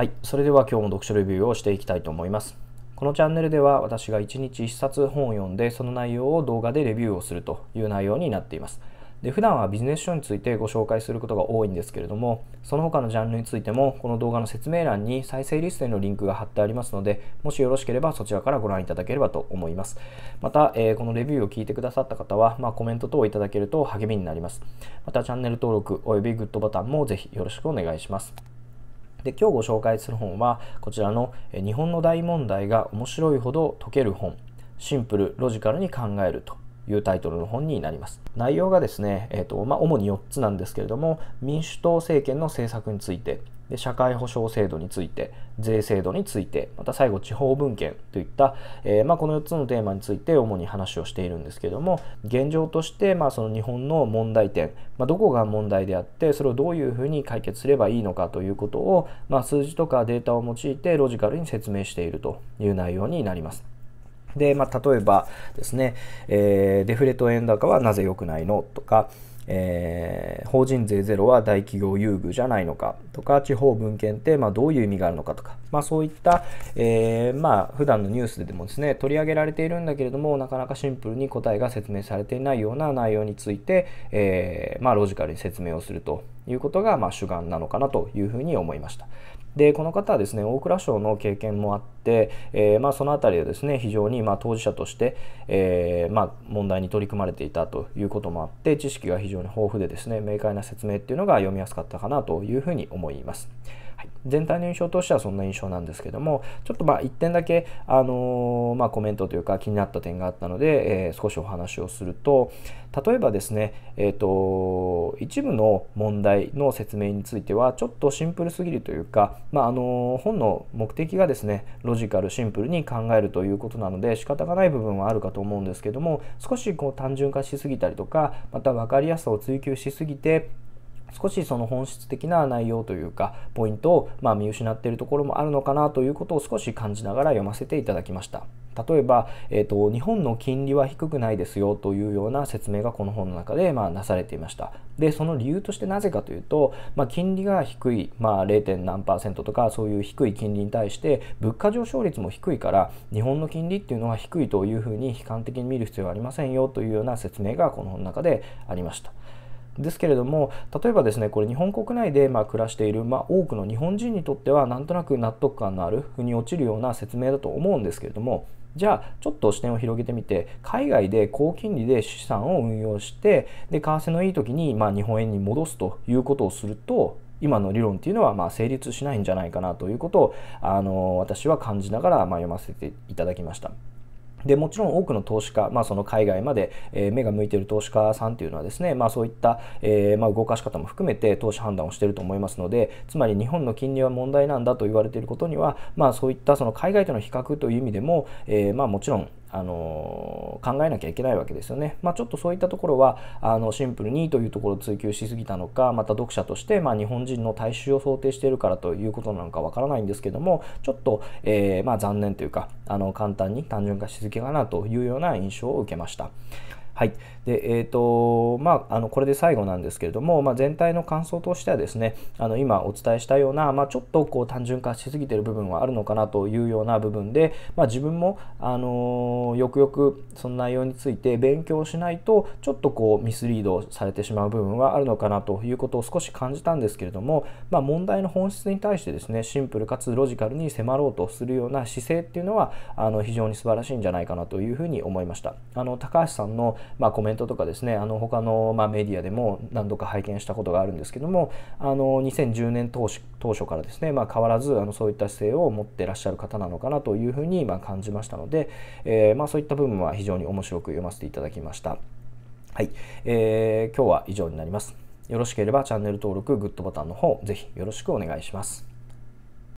はい、それでは今日も読書レビューをしていきたいと思います。このチャンネルでは私が1日1冊本を読んでその内容を動画でレビューをするという内容になっています。で普段はビジネス書についてご紹介することが多いんですけれどもその他のジャンルについてもこの動画の説明欄に再生リストへのリンクが貼ってありますのでもしよろしければそちらからご覧いただければと思いますまた、えー、このレビューを聞いてくださった方は、まあ、コメント等をいただけると励みになりますまたチャンネル登録およびグッドボタンもぜひよろしくお願いしますで今日ご紹介する本はこちらの「日本の大問題が面白いほど解ける本」シンプルロジカルに考えるというタイトルの本になります。内容がですね、えーとまあ、主に4つなんですけれども、民主党政権の政策について、で社会保障制度について、税制度について、また最後、地方分権といった、えー、まあ、この4つのテーマについて主に話をしているんですけれども、現状として、まあ、その日本の問題点、まあ、どこが問題であって、それをどういうふうに解決すればいいのかということを、ま数字とかデータを用いてロジカルに説明しているという内容になります。で、まあ、例えばですね、えー、デフレと円高はなぜ良くないのとか、えー、法人税ゼロは大企業優遇じゃないのかとか地方分権ってまあどういう意味があるのかとか、まあ、そういった、えー、まあ普段のニュースでもですね取り上げられているんだけれどもなかなかシンプルに答えが説明されていないような内容について、えー、まあロジカルに説明をするということがまあ主眼なのかなというふうに思いました。でこの方はですね大蔵省の経験もあって、えー、まあ、その辺りはですね非常にまあ、当事者として、えー、まあ、問題に取り組まれていたということもあって知識が非常に豊富でですね明快な説明っていうのが読みやすかったかなというふうに思います。はい、全体の印象としてはそんな印象なんですけどもちょっとまあ1点だけ、あのー、まあ、コメントというか気になった点があったので、えー、少しお話をすると例えばですね、えーと、一部の問題の説明についてはちょっとシンプルすぎるというか、まあ、あのー、本の目的がですねロジカルシンプルに考えるということなので仕方がない部分はあるかと思うんですけども少しこう単純化しすぎたりとかまた分かりやすさを追求しすぎて少しその本質的な内容というかポイントをま見失っているところもあるのかなということを少し感じながら読ませていただきました例えば、えーと、と日本の金利は低くないですよというような説明がこの本の中で、まあ、なされていましたでその理由としてなぜかというと、まあ、金利が低い、まあ、0. 何パーセントとかそういう低い金利に対して物価上昇率も低いから日本の金利っていうのは低いというふうに悲観的に見る必要はありませんよというような説明がこの本の中でありましたですけれども例えばですねこれ日本国内でま暮らしている、まあ、多くの日本人にとってはなんとなく納得感のある腑に落ちるような説明だと思うんですけれどもじゃあちょっと視点を広げてみて海外で高金利で資産を運用してで為替のいい時にま日本円に戻すということをすると今の理論っていうのはま成立しないんじゃないかなということをあの私は感じながらま読ませていただきました。でもちろん多くの投資家、まあ、その海外まで、え目が向いている投資家さんというのはですね、まあ、そういった、えー、まあ、動かし方も含めて投資判断をしていると思いますのでつまり日本の金利は問題なんだと言われていることには、まあ、そういったその海外との比較という意味でも、えー、まあ、もちろんあの考えなきゃいけないわけですよね。まあ、ちょっとそういったところはあのシンプルにというところを追求しすぎたのかまた読者として、まあ、日本人の大衆を想定しているからということなのかわからないんですけどもちょっと、えー、まあ、残念というかあの簡単に単純化しすぎかなというような印象を受けました。はい。で、えっ、ー、と、まあ、あの、これで最後なんですけれども、まあ、全体の感想としてはですね、あの、今お伝えしたような、まあ、ちょっとこう単純化しすぎてる部分はあるのかなというような部分で、まあ、自分も、あのよくよくその内容について勉強しないと、ちょっとこうミスリードされてしまう部分はあるのかなということを少し感じたんですけれども、まあ、問題の本質に対してですね、シンプルかつロジカルに迫ろうとするような姿勢っていうのは、あの、非常に素晴らしいんじゃないかなというふうに思いました。あの、高橋さんのまあ、コメントとかですねあの他のまメディアでも何度か拝見したことがあるんですけどもあの2010年当初からですね、まあ、変わらずあのそういった姿勢を持ってらっしゃる方なのかなというふうにま感じましたので、えー、まそういった部分は非常に面白く読ませていただきました。はい、えー、今日は以上になります。よろしければチャンネル登録、グッドボタンの方、ぜひよろしくお願いします。